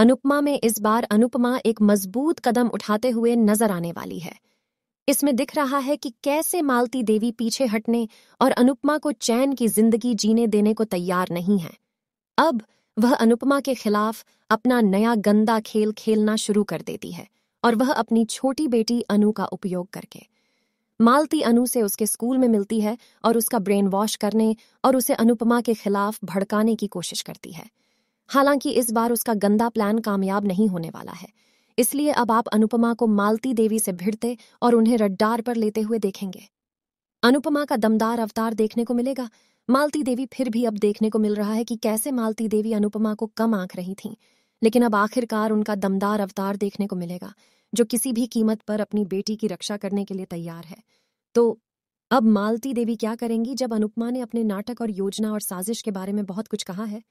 अनुपमा में इस बार अनुपमा एक मजबूत कदम उठाते हुए नजर आने वाली है इसमें दिख रहा है कि कैसे मालती देवी पीछे हटने और अनुपमा को चैन की जिंदगी जीने देने को तैयार नहीं है अब वह अनुपमा के खिलाफ अपना नया गंदा खेल खेलना शुरू कर देती है और वह अपनी छोटी बेटी अनु का उपयोग करके मालती अनु से उसके स्कूल में मिलती है और उसका ब्रेन वॉश करने और उसे अनुपमा के खिलाफ भड़काने की कोशिश करती है हालांकि इस बार उसका गंदा प्लान कामयाब नहीं होने वाला है इसलिए अब आप अनुपमा को मालती देवी से भिड़ते और उन्हें रडार पर लेते हुए देखेंगे अनुपमा का दमदार अवतार देखने को मिलेगा मालती देवी फिर भी अब देखने को मिल रहा है कि कैसे मालती देवी अनुपमा को कम आंख रही थीं लेकिन अब आखिरकार उनका दमदार अवतार देखने को मिलेगा जो किसी भी कीमत पर अपनी बेटी की रक्षा करने के लिए तैयार है तो अब मालती देवी क्या करेंगी जब अनुपमा ने अपने नाटक और योजना और साजिश के बारे में बहुत कुछ कहा है